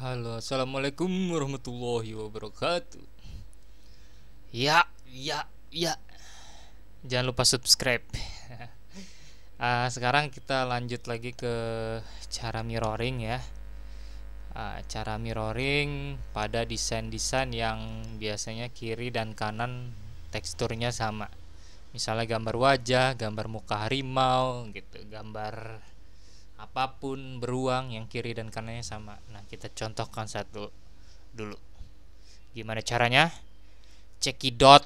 Halo, assalamualaikum warahmatullahi wabarakatuh. Ya, ya, ya. Jangan lupa subscribe. uh, sekarang kita lanjut lagi ke cara mirroring ya. Uh, cara mirroring pada desain-desain yang biasanya kiri dan kanan teksturnya sama. Misalnya gambar wajah, gambar muka harimau, gitu, gambar apapun beruang yang kiri dan kanannya sama. Nah, kita contohkan satu dulu. Gimana caranya? Cekidot.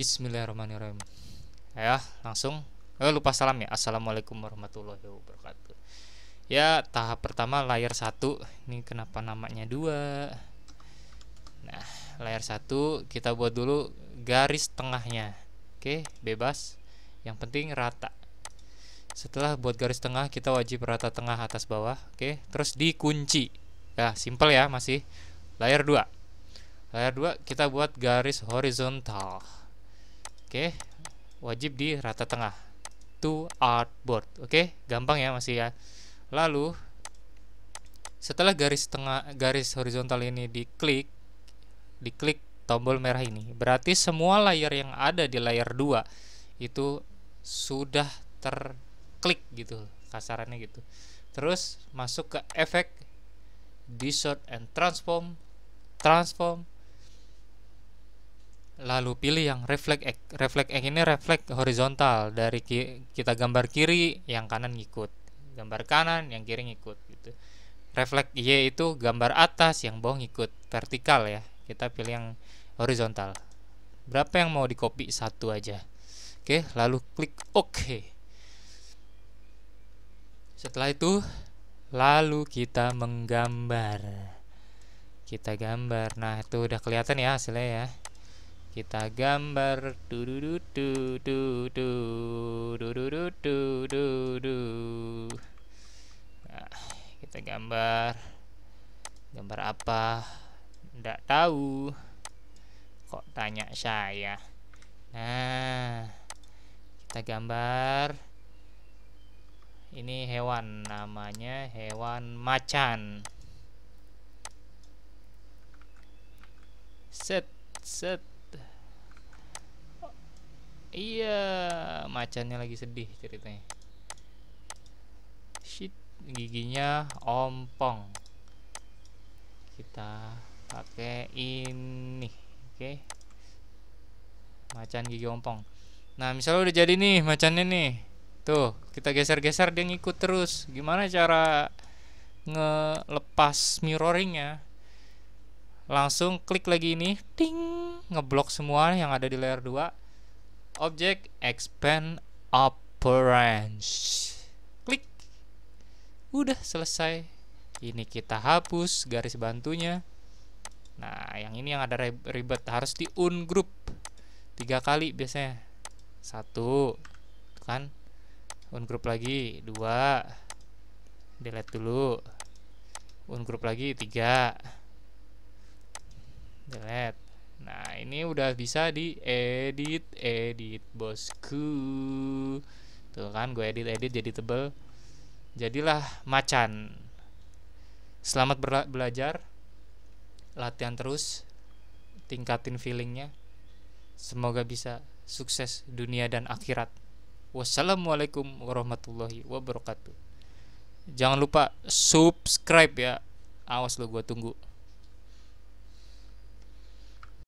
Bismillahirrahmanirrahim. Ayo, ya, langsung. Eh, lupa salam ya. Assalamualaikum warahmatullahi wabarakatuh. Ya, tahap pertama layar satu. Ini kenapa namanya dua? Nah, layar satu kita buat dulu garis tengahnya. Oke, bebas. Yang penting rata setelah buat garis tengah kita wajib rata tengah atas bawah oke okay. terus dikunci ya nah, simple ya masih layar 2 layar 2 kita buat garis horizontal oke okay. wajib di rata tengah to artboard oke okay. gampang ya masih ya lalu setelah garis tengah garis horizontal ini diklik diklik tombol merah ini berarti semua layar yang ada di layar 2 itu sudah ter klik gitu kasarannya gitu terus masuk ke efek distort and transform transform lalu pilih yang reflect X. reflect X ini reflect horizontal dari ki kita gambar kiri yang kanan ngikut gambar kanan yang kiri ngikut gitu reflect Y itu gambar atas yang bawah ngikut vertikal ya kita pilih yang horizontal berapa yang mau di copy satu aja oke lalu klik OK setelah itu lalu kita menggambar. Kita gambar. Nah, itu udah kelihatan ya hasilnya ya. Kita gambar du du du du du du du du du du du du. kita gambar. Gambar apa? Tidak tahu. Kok tanya saya? Nah, kita gambar ini hewan namanya hewan macan set set oh, iya macannya lagi sedih ceritanya shit giginya ompong kita pakai ini oke okay. macan gigi ompong nah misalnya udah jadi nih macannya nih Tuh, kita geser-geser dia ngikut terus. Gimana cara ngelepas mirroringnya? Langsung klik lagi ini, ting, ngeblok semua yang ada di layer 2. objek expand operands. Klik. Udah selesai. Ini kita hapus garis bantunya. Nah, yang ini yang ada ribet harus di ungroup tiga kali biasanya. Satu, kan? ungroup lagi dua delete dulu ungroup lagi tiga delete nah ini udah bisa di edit edit bosku tuh kan gue edit edit jadi tebel jadilah macan selamat bela belajar latihan terus tingkatin feelingnya semoga bisa sukses dunia dan akhirat Wassalamualaikum warahmatullahi wabarakatuh. Jangan lupa subscribe ya. Awas lo gua tunggu.